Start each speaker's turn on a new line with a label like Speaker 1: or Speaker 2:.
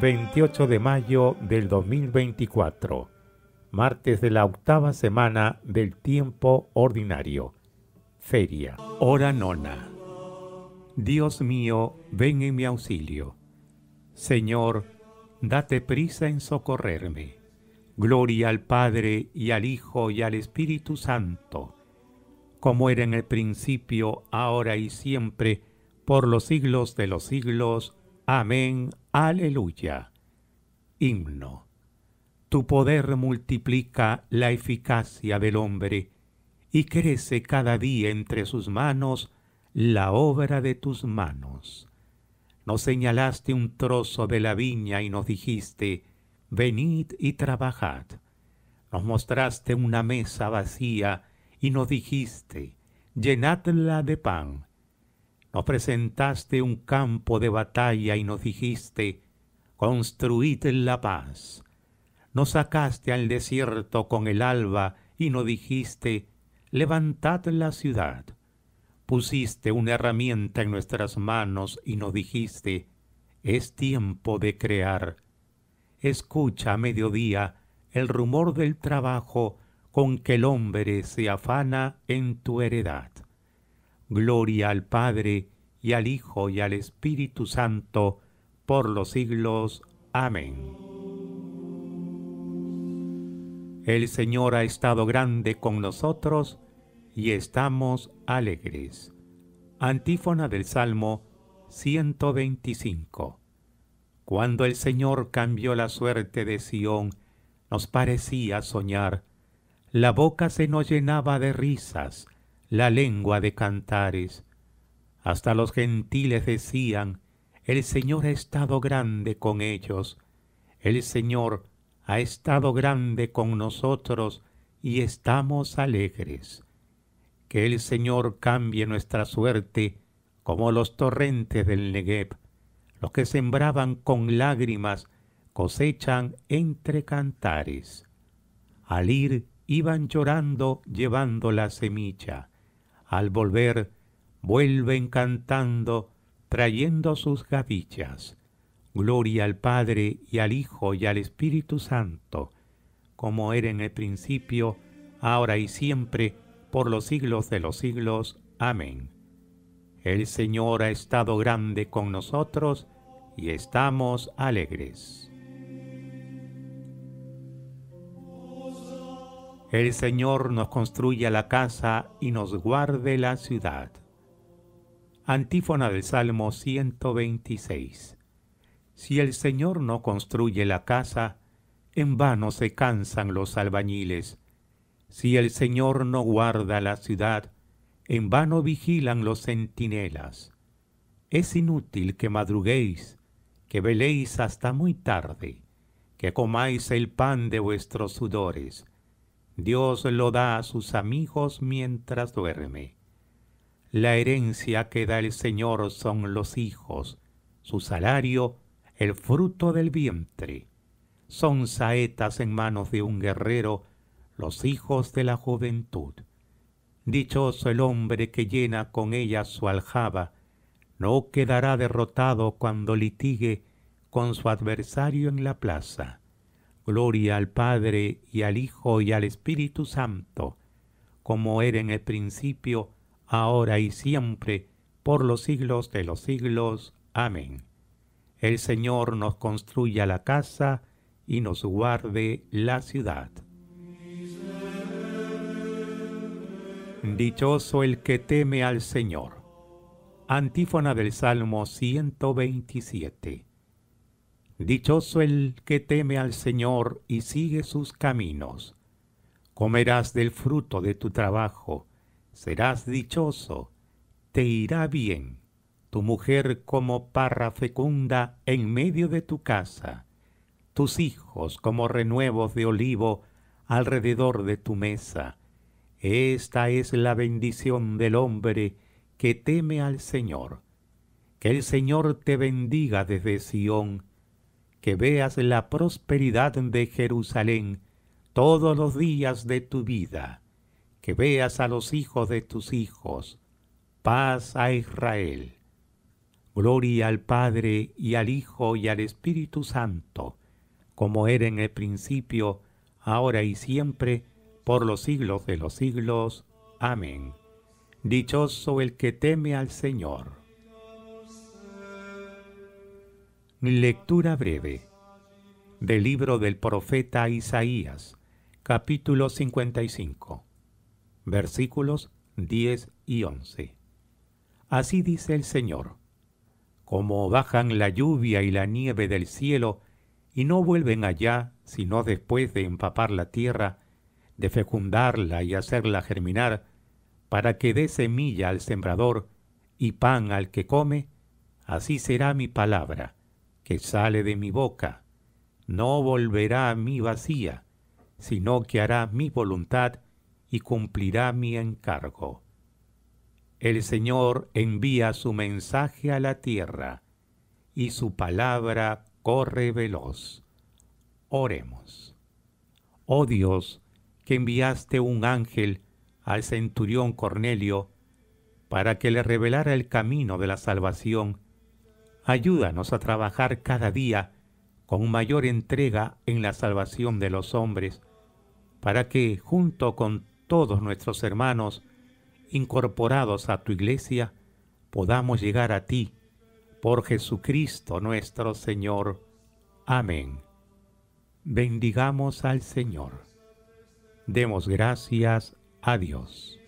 Speaker 1: 28 de mayo del 2024, martes de la octava semana del tiempo ordinario. Feria. Hora nona. Dios mío, ven en mi auxilio. Señor, date prisa en socorrerme. Gloria al Padre y al Hijo y al Espíritu Santo, como era en el principio, ahora y siempre, por los siglos de los siglos. Amén, aleluya. Himno. Tu poder multiplica la eficacia del hombre y crece cada día entre sus manos la obra de tus manos. Nos señalaste un trozo de la viña y nos dijiste, venid y trabajad. Nos mostraste una mesa vacía y nos dijiste, llenadla de pan nos presentaste un campo de batalla y nos dijiste, construid la paz. Nos sacaste al desierto con el alba y nos dijiste, levantad la ciudad. Pusiste una herramienta en nuestras manos y nos dijiste, es tiempo de crear. Escucha a mediodía el rumor del trabajo con que el hombre se afana en tu heredad. Gloria al Padre, y al Hijo, y al Espíritu Santo, por los siglos. Amén. El Señor ha estado grande con nosotros, y estamos alegres. Antífona del Salmo 125. Cuando el Señor cambió la suerte de Sión, nos parecía soñar. La boca se nos llenaba de risas, la lengua de cantares. Hasta los gentiles decían, el Señor ha estado grande con ellos, el Señor ha estado grande con nosotros y estamos alegres. Que el Señor cambie nuestra suerte como los torrentes del Negev. Los que sembraban con lágrimas cosechan entre cantares. Al ir iban llorando llevando la semilla al volver, vuelven cantando, trayendo sus gavillas. Gloria al Padre y al Hijo y al Espíritu Santo, como era en el principio, ahora y siempre, por los siglos de los siglos. Amén. El Señor ha estado grande con nosotros y estamos alegres. El Señor nos construya la casa y nos guarde la ciudad. Antífona del Salmo 126. Si el Señor no construye la casa, en vano se cansan los albañiles. Si el Señor no guarda la ciudad, en vano vigilan los centinelas. Es inútil que madruguéis, que veléis hasta muy tarde, que comáis el pan de vuestros sudores Dios lo da a sus amigos mientras duerme. La herencia que da el Señor son los hijos, su salario, el fruto del vientre. Son saetas en manos de un guerrero, los hijos de la juventud. Dichoso el hombre que llena con ellas su aljaba, no quedará derrotado cuando litigue con su adversario en la plaza. Gloria al Padre y al Hijo y al Espíritu Santo, como era en el principio, ahora y siempre, por los siglos de los siglos. Amén. El Señor nos construya la casa y nos guarde la ciudad. Dichoso el que teme al Señor. Antífona del Salmo 127. Dichoso el que teme al Señor y sigue sus caminos. Comerás del fruto de tu trabajo, serás dichoso, te irá bien, tu mujer como parra fecunda en medio de tu casa, tus hijos como renuevos de olivo alrededor de tu mesa. Esta es la bendición del hombre que teme al Señor. Que el Señor te bendiga desde Sion que veas la prosperidad de Jerusalén todos los días de tu vida, que veas a los hijos de tus hijos, paz a Israel. Gloria al Padre y al Hijo y al Espíritu Santo, como era en el principio, ahora y siempre, por los siglos de los siglos. Amén. Dichoso el que teme al Señor Lectura breve del libro del profeta Isaías, capítulo 55, versículos 10 y 11. Así dice el Señor, como bajan la lluvia y la nieve del cielo y no vuelven allá sino después de empapar la tierra, de fecundarla y hacerla germinar, para que dé semilla al sembrador y pan al que come, así será mi palabra que sale de mi boca no volverá a mí vacía, sino que hará mi voluntad y cumplirá mi encargo. El Señor envía su mensaje a la tierra, y su palabra corre veloz. Oremos. Oh Dios, que enviaste un ángel al centurión Cornelio para que le revelara el camino de la salvación Ayúdanos a trabajar cada día con mayor entrega en la salvación de los hombres, para que, junto con todos nuestros hermanos incorporados a tu iglesia, podamos llegar a ti por Jesucristo nuestro Señor. Amén. Bendigamos al Señor. Demos gracias a Dios.